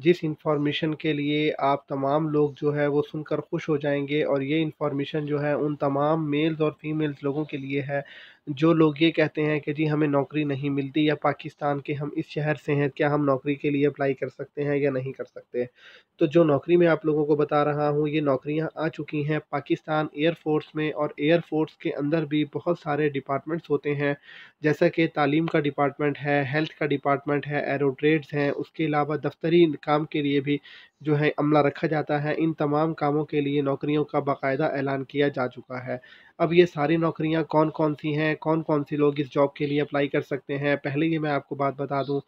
जिस इंफॉर्मेशन के लिए आप तमाम लोग जो है वो सुनकर खुश हो जाएंगे और ये इंफॉर्मेशन जो है उन तमाम मेल्स और फीमेल्स लोगों के लिए है जो लोग ये कहते हैं कि जी हमें नौकरी नहीं मिलती या पाकिस्तान के हम इस शहर से हैं क्या हम नौकरी के लिए अप्लाई कर सकते हैं या नहीं कर सकते तो जो नौकरी मैं आप लोगों को बता रहा हूँ ये नौकरियाँ आ चुकी हैं पाकिस्तान एयरफोर्स में और एयरफोर्स के अंदर भी बहुत सारे डिपार्टमेंट्स होते हैं जैसा कि तालीम का डिपार्टमेंट है हेल्थ का डिपार्टमेंट है एरोट्रेड्स हैं उसके अलावा दफ्तरी काम के लिए भी जो है अमला रखा जाता है इन तमाम कामों के लिए नौकरियों का बाकायदा ऐलान किया जा चुका है अब ये सारी नौकरियां कौन कौन सी हैं कौन कौन सी लोग इस जॉब के लिए अप्लाई कर सकते हैं पहले ही मैं आपको बात बता दूं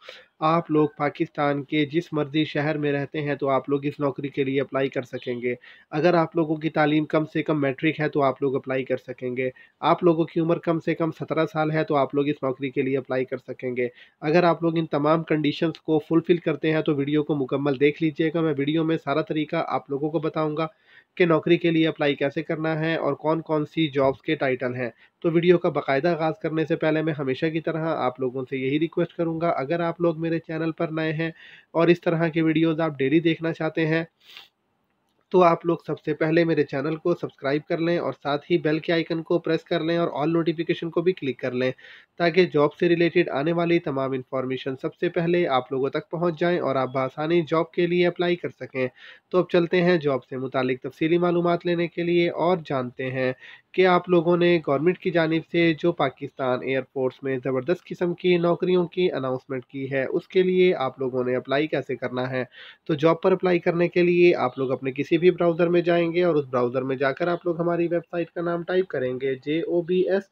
आप लोग पाकिस्तान के जिस मर्ज़ी शहर में रहते हैं तो आप लोग इस नौकरी के लिए अप्लाई कर सकेंगे अगर आप लोगों की तालीम कम से कम मैट्रिक है तो आप लोग अप्लाई कर सकेंगे आप लोगों की उम्र कम से कम सत्रह साल है तो आप लोग इस नौकरी के लिए अप्लाई कर सकेंगे अगर आप लोग इन तमाम कंडीशन को फुलफ़िल करते हैं तो वीडियो को मुकम्मल देख लीजिएगा मैं वीडियो में सारा तरीका आप लोगों को बताऊंगा कि नौकरी के लिए अप्लाई कैसे करना है और कौन कौन सी जॉब्स के टाइटल हैं तो वीडियो का बाकायदा आगाज़ करने से पहले मैं हमेशा की तरह आप लोगों से यही रिक्वेस्ट करूँगा अगर आप लोग मेरे चैनल पर नए हैं और इस तरह के वीडियोज़ आप डेली देखना चाहते हैं तो आप लोग सबसे पहले मेरे चैनल को सब्सक्राइब कर लें और साथ ही बेल के आइकन को प्रेस कर लें और ऑल नोटिफिकेशन को भी क्लिक कर लें ताकि जॉब से रिलेटेड आने वाली तमाम इन्फॉर्मेशन सबसे पहले आप लोगों तक पहुँच जाएँ और आप बसानी जॉब के लिए अप्लाई कर सकें तो अब चलते हैं जॉब से मुतल तफसली मालूम लेने के लिए और जानते हैं कि आप लोगों ने गवर्नमेंट की जानब से जो पाकिस्तान एयरफोर्स में ज़बरदस्त किस्म की नौकरियों की अनाउंसमेंट की है उसके लिए आप लोगों ने अप्लाई कैसे करना है तो जॉब पर अप्लाई करने के लिए आप लोग अपने किसी भी ब्राउज़र में जाएंगे और उस ब्राउज़र में जाकर आप लोग हमारी वेबसाइट का नाम टाइप करेंगे J O B S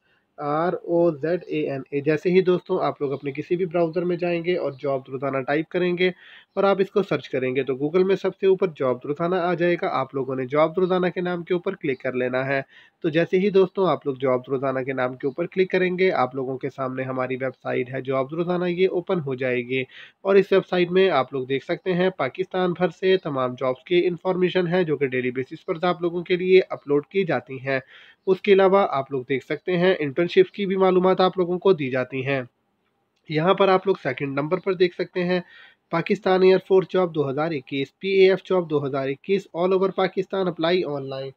R O Z A N A जैसे ही दोस्तों आप लोग अपने किसी भी ब्राउज़र में जाएंगे और जॉब रोज़ाना टाइप करेंगे और आप इसको सर्च करेंगे तो गूगल में सबसे ऊपर जॉब रोज़ाना आ जाएगा आप लोगों ने जॉब रोज़ाना के नाम के ऊपर क्लिक कर लेना है तो जैसे ही दोस्तों आप लोग जॉब रोज़ाना के नाम के ऊपर क्लिक करेंगे आप लोगों के सामने हमारी वेबसाइट है जॉब रोज़ाना ये ओपन हो जाएगी और इस वेबसाइट में आप लोग देख सकते हैं पाकिस्तान भर से तमाम जॉब्स की इन्फॉर्मेशन है जो कि डेली बेसिस पर आप लोगों के लिए अपलोड की जाती हैं उसके अलावा आप लोग देख सकते हैं इंटर्नशिप की भी मालूम आप लोगों को दी जाती हैं यहाँ पर आप लोग सेकंड नंबर पर देख सकते हैं Pakistan air force job 2021 F job इक्कीस all over Pakistan apply online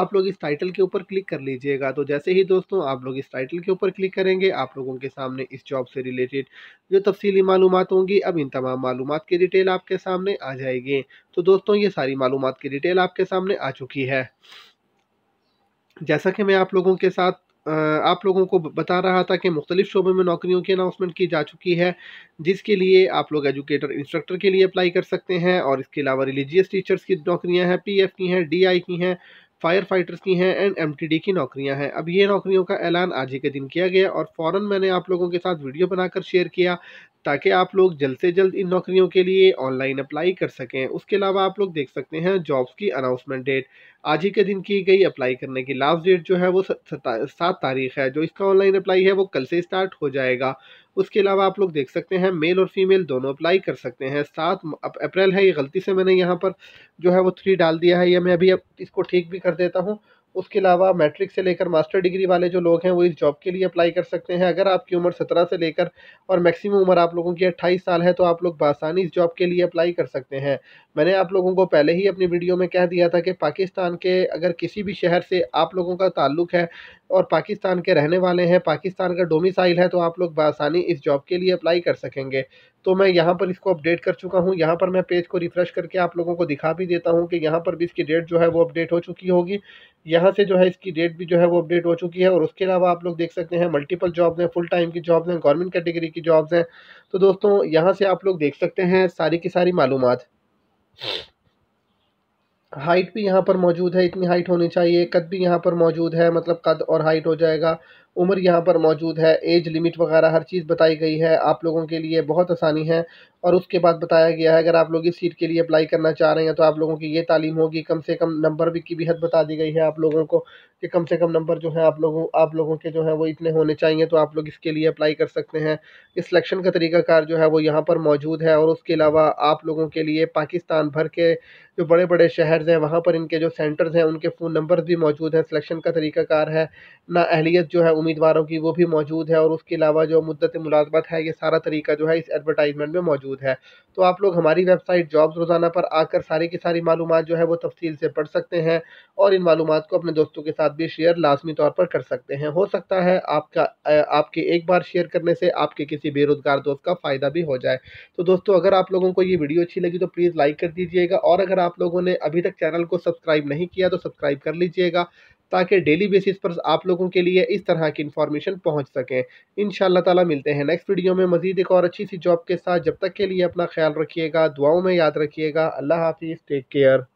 आप लोग इस टाइटल के ऊपर क्लिक कर लीजिएगा तो जैसे ही दोस्तों आप लोग इस टाइटल के ऊपर क्लिक करेंगे आप लोगों के सामने इस जॉब से रिलेटेड जो तफसली मालूम होंगी अब इन तमाम मालूम की डिटेल आपके सामने आ जाएगी तो दोस्तों ये सारी मालूम की डिटेल आपके सामने आ चुकी है जैसा कि मैं आप लोगों के साथ आप लोगों को बता रहा था कि मुख्तलिफ़ शोबों में नौकरियों की अनाउंसमेंट की जा चुकी है जिसके लिए आप लोग एजुकेटर इंस्ट्रक्टर के लिए अप्लाई कर सकते हैं और इसके अलावा रिलीजियस टीचर्स की नौकरियां हैं पीएफ की हैं डीआई की हैं फायर फाइटर्स की हैं एंड एमटीडी की नौकरियां हैं अब ये नौकरियों का ऐलान आज ही के दिन किया गया और फ़ौर मैंने आप लोगों के साथ वीडियो बनाकर शेयर किया ताकि आप लोग जल्द से जल्द इन नौकरियों के लिए ऑनलाइन अप्लाई कर सकें उसके अलावा आप लोग देख सकते हैं जॉब्स की अनाउंसमेंट डेट आज ही के दिन की गई अप्लाई करने की लास्ट डेट जो है वो सात तारीख है जो इसका ऑनलाइन अप्लाई है वो कल से स्टार्ट हो जाएगा उसके अलावा आप लोग देख सकते हैं मेल और फीमेल दोनों अप्लाई कर सकते हैं सात अप्रैल है ये गलती से मैंने यहाँ पर जो है वो थ्री डाल दिया है या मैं अभी इसको ठीक भी कर देता हूँ उसके अलावा मैट्रिक से लेकर मास्टर डिग्री वाले जो लोग हैं वो इस जॉब के लिए अप्लाई कर सकते हैं अगर आपकी उम्र सत्रह से लेकर और मैक्सिमम उम्र आप लोगों की अट्ठाईस साल है तो आप लोग बासानी इस जॉब के लिए अप्लाई कर सकते हैं मैंने आप लोगों को पहले ही अपनी वीडियो में कह दिया था कि पाकिस्तान के अगर किसी भी शहर से आप लोगों का ताल्लुक़ है और पाकिस्तान के रहने वाले हैं पाकिस्तान का डोमिसाइल है तो आप लोग बसानी इस जॉब के लिए अप्लाई कर सकेंगे तो मैं यहाँ पर इसको अपडेट कर चुका हूँ यहाँ पर मैं पेज को रिफ़्रेश करके आप लोगों को दिखा भी देता हूँ कि यहाँ पर भी इसकी डेट जो है वो अपडेट हो चुकी होगी यहाँ से जो है इसकी डेट भी जो है वो अपडेट हो चुकी है और उसके अलावा आप लोग देख सकते हैं मल्टीपल जॉब्स हैं फुल टाइम की जॉब्स हैं गवर्नमेंट कैटेगरी की जॉब्स हैं तो दोस्तों यहाँ से आप लोग देख सकते हैं सारी की सारी मालूम हाइट भी यहाँ पर मौजूद है इतनी हाइट होनी चाहिए कद भी यहाँ पर मौजूद है मतलब कद और हाइट हो जाएगा उम्र यहाँ पर मौजूद है एज लिमिट वगैरह हर चीज़ बताई गई है आप लोगों के लिए बहुत आसानी है और उसके बाद बताया गया है अगर आप लोग इस सीट के लिए अप्लाई करना चाह रहे हैं तो आप लोगों की ये तालीम होगी कम से कम नंबर भी की भी हद बता दी गई है आप लोगों को कि कम से कम नंबर जो है आप लोगों आप लोगों के जो है वो इतने होने चाहिए तो आप लोग इसके लिए अप्लाई कर सकते हैं इस सिलेक्शन का तरीकाकार जो है वो यहाँ पर मौजूद है और उसके अलावा आप लोगों के लिए पाकिस्तान भर के जो बड़े बड़े शहर हैं वहाँ पर इनके जो सेंटर्स हैं उनके फ़ोन नंबर भी मौजूद हैं सिलेक्शन का तरीकाकार है ना अहलीत जो है उम्मीदवारों की वो भी मौजूद है और उसके अलावा जो मुद्दत मुलाजमत है ये सारा तरीका जो है इस एडवर्टाइजमेंट में मौजूद है तो आप लोग हमारी वेबसाइट जॉब्स रोज़ाना पर आकर सारी की सारी मालूम जो है वो तफसील से पढ़ सकते हैं और इन मालूम को अपने दोस्तों के साथ भी शेयर लाजमी तौर पर कर सकते हैं हो सकता है आपका आपके एक बार शेयर करने से आपके किसी बेरोज़गार दोस्त का फ़ायदा भी हो जाए तो दोस्तों अगर आप लोगों को ये वीडियो अच्छी लगी तो प्लीज़ लाइक कर दीजिएगा और अगर आप लोगों ने अभी तक चैनल को सब्सक्राइब नहीं किया तो सब्सक्राइब कर लीजिएगा ताकि डेली बेसिस पर आप लोगों के लिए इस तरह की इन्फॉर्मेशन पहुँच सकें इन ताला मिलते हैं नेक्स्ट वीडियो में मजीद एक और अच्छी सी जॉब के साथ जब तक के लिए अपना ख्याल रखिएगा दुआओं में याद रखिएगा अल्लाह हाफिज़ टेक केयर